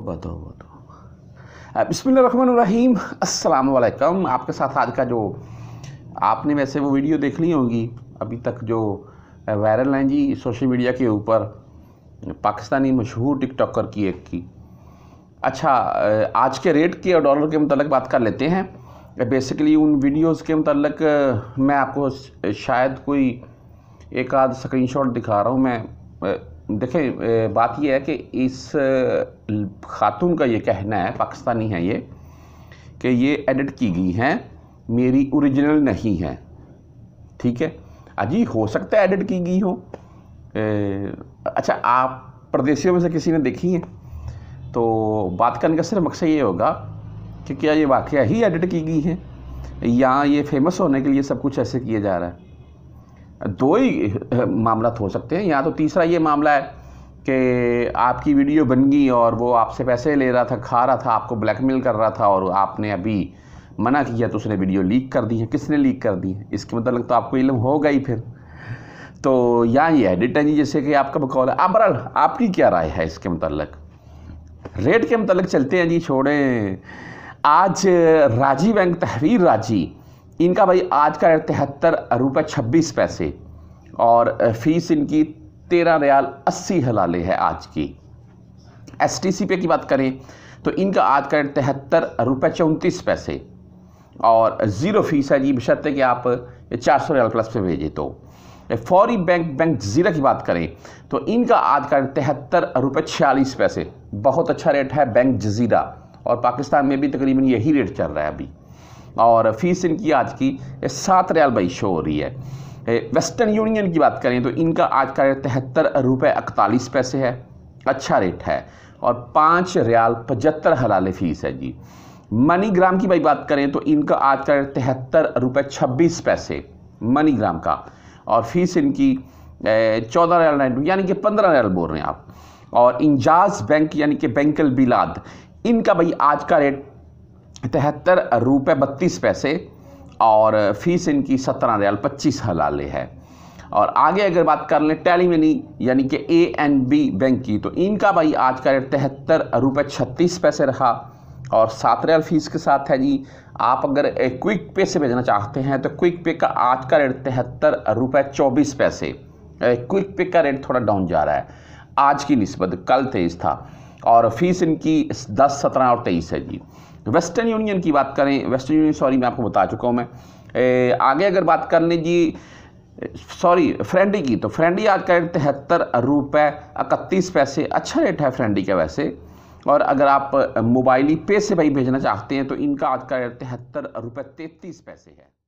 बताओ बताओ बसमीम आपके साथ आज का जो आपने वैसे वो वीडियो देख ली होगी अभी तक जो वायरल हैं जी सोशल मीडिया के ऊपर पाकिस्तानी मशहूर टिकटॉकर की एक की अच्छा आज के रेट के और डॉलर के मतलब बात कर लेते हैं बेसिकली उन वीडियोस के मतलब मैं आपको शायद कोई एक आध स्क्रीनशॉट दिखा रहा हूँ मैं देखें बात यह है कि इस खातून का ये कहना है पाकिस्तानी है ये कि ये एडिट की गई हैं मेरी ओरिजिनल नहीं है ठीक है अजी हो सकता है एडिट की गई हो अच्छा आप प्रदेशियों में से किसी ने देखी है तो बात करने का सिर्फ मकसद ये होगा कि क्या ये वाक़ ही एडिट की गई है या ये फेमस होने के लिए सब कुछ ऐसे किया जा रहा है दो ही मामला तो हो सकते हैं या तो तीसरा ये मामला है कि आपकी वीडियो बन गई और वो आपसे पैसे ले रहा था खा रहा था आपको ब्लैकमेल कर रहा था और आपने अभी मना किया तो उसने वीडियो लीक कर दी है किसने लीक कर दी है इसके मतलब तो आपको इलम होगा ही फिर तो या ये एडिट है जी जैसे कि आपका बकौल है आप बरल आपकी क्या राय है इसके मतलब रेट के मतलब चलते हैं जी छोड़ें आज राजीव बैंक तहरीर राजी इनका भाई आज का रेट तिहत्तर रुपये छब्बीस पैसे और फीस इनकी तेरह रियाल अस्सी हलाले है आज की एस टी सी पे की बात करें तो इनका आज का रेट तिहत्तर रुपये चौंतीस पैसे और ज़ीरो फीस है जी बशर्ते कि आप चार सौ रियाल प्लस पे भेजें तो फौरी बैंक बैंक ज़ीरा की बात करें तो इनका आज का रेट तिहत्तर रुपये छियालीस पैसे बहुत अच्छा रेट है बैंक जजीरा और पाकिस्तान में भी तकरीबन यही रेट चल रहा है अभी और फीस इनकी आज की सात रियाल शो हो रही है वेस्टर्न यूनियन की बात करें तो इनका आज का रेट तिहत्तर रुपये इकतालीस पैसे है अच्छा रेट है और पाँच रियाल पचहत्तर हलाले फ़ीस है जी मनी ग्राम की भाई बात करें तो इनका आज का रेट तिहत्तर रुपये छब्बीस पैसे मनी ग्राम का और फीस इनकी चौदह रियाल नाइन यानी कि पंद्रह रियाल बोल रहे हैं आप और इंजाज बैंक यानी कि बैंकल बिलाद इनका भाई आज का रेट तिहत्तर रुपये बत्तीस पैसे और फीस इनकी सत्रह रियाल पच्चीस हलाले है और आगे अगर बात कर लें टैली मनी यानी कि ए एन बी बैंक की तो इनका भाई आज का रेट तिहत्तर रुपये छत्तीस पैसे रहा और सात रियाल फीस के साथ है जी आप अगर क्विक पे से भेजना चाहते हैं तो क्विक पे का आज का रेट तिहत्तर रुपये चौबीस पैसे क्विक पे का रेट थोड़ा डाउन जा रहा है आज की नस्बत कल तेईस था और फीस इनकी दस सत्रह और तेईस है जी वेस्टर्न यूनियन की बात करें वेस्टर्न यूनियन सॉरी मैं आपको बता चुका हूँ मैं ए, आगे अगर बात कर लीजिए सॉरी फ्रेंडी की तो फ्रेंडी आज का रेट तिहत्तर रुपये इकतीस पैसे अच्छा रेट है फ्रेंडी का वैसे और अगर आप मोबाइली पे से भाई भेजना चाहते हैं तो इनका आज का रेट तिहत्तर रुपये तैंतीस पैसे है